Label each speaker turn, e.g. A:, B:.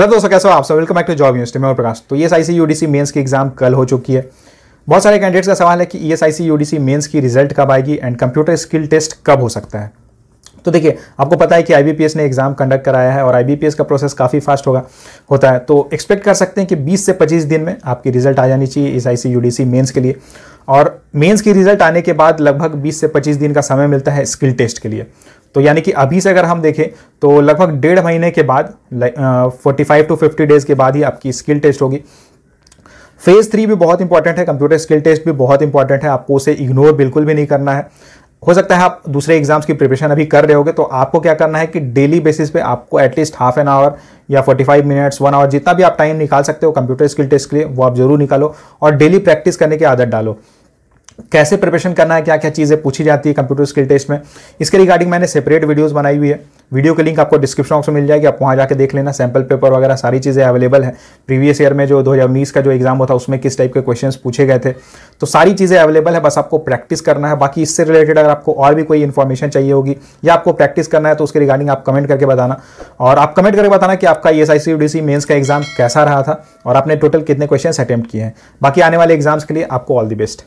A: hello दोस्तों कैसे हो आप सब welcome back to job university में प्रकाश तो E S I C U D की एग्जाम कल हो चुकी है बहुत सारे कैंडिडेट्स का सवाल है कि E S I C U D की रिजल्ट कब आएगी एंड कंप्यूटर स्किल टेस्ट कब हो सकता है तो देखिए आपको पता है कि आई ने एग्जाम कंडक्ट कराया है और आई का प्रोसेस काफ़ी फास्ट होगा होता है तो एक्सपेक्ट कर सकते हैं कि बीस से पच्चीस दिन में आपकी रिजल्ट आ जानी चाहिए इस आई यूडीसी मेंस के लिए और मेंस की रिजल्ट आने के बाद लगभग 20 से 25 दिन का समय मिलता है स्किल टेस्ट के लिए तो यानी कि अभी से अगर हम देखें तो लगभग डेढ़ महीने के बाद forty five to fifty days के बाद ही आपकी स्किल टेस्ट होगी फेज़ थ्री भी बहुत इंपॉर्टेंट है कंप्यूटर स्किल टेस्ट भी बहुत इंपॉर्टेंट है आपको उसे इग्नोर बिल्कुल भी नहीं करना है हो सकता है आप दूसरे एग्जाम्स की प्रिपरेशन अभी कर रहे होगे तो आपको क्या करना है कि डेली बेसिस पे आपको एटलीस्ट हाफ एन आवर या 45 मिनट्स वन आवर जितना भी आप टाइम निकाल सकते हो कंप्यूटर स्किल टेस्ट के लिए वो आप जरूर निकालो और डेली प्रैक्टिस करने की आदत डालो कैसे प्रिपरेशन करना है क्या क्या चीज़ें पूछी जाती है कंप्यूटर स्किल टेस्ट में इसके रिगार्डिंग मैंने सेपरेट वीडियोस बनाई हुई है वीडियो के लिंक आपको डिस्क्रिप्शन बॉक्स में मिल जाएगी आप वहाँ जाकर देख लेना सैम्पल पेपर वगैरह सारी चीज़ें अवेलेबल है प्रीवियस ईयर में जो दो का जो एग्जाम होता उसमें किस टाइप के क्वेश्चन पूछे गए थे तो सारी चीज़ें अवेलेबल है बस आपको प्रैक्टिस करना है बाकी इससे रिलेटेड अगर आपको और भी कोई इन्फॉर्मेशन चाहिए होगी या आपको प्रैक्टिस करना है तो उसके रिगार्डिंग आप कमेंट करके बताना और आप कमेंट करके बताना कि आपका E S I C D C mains का एग्जाम कैसा रहा था और आपने टोटल कितने क्वेश्चन अटैम्प्ट किए हैं बाकी आने वाले एग्जाम्स के लिए आपको ऑल दी बेस्ट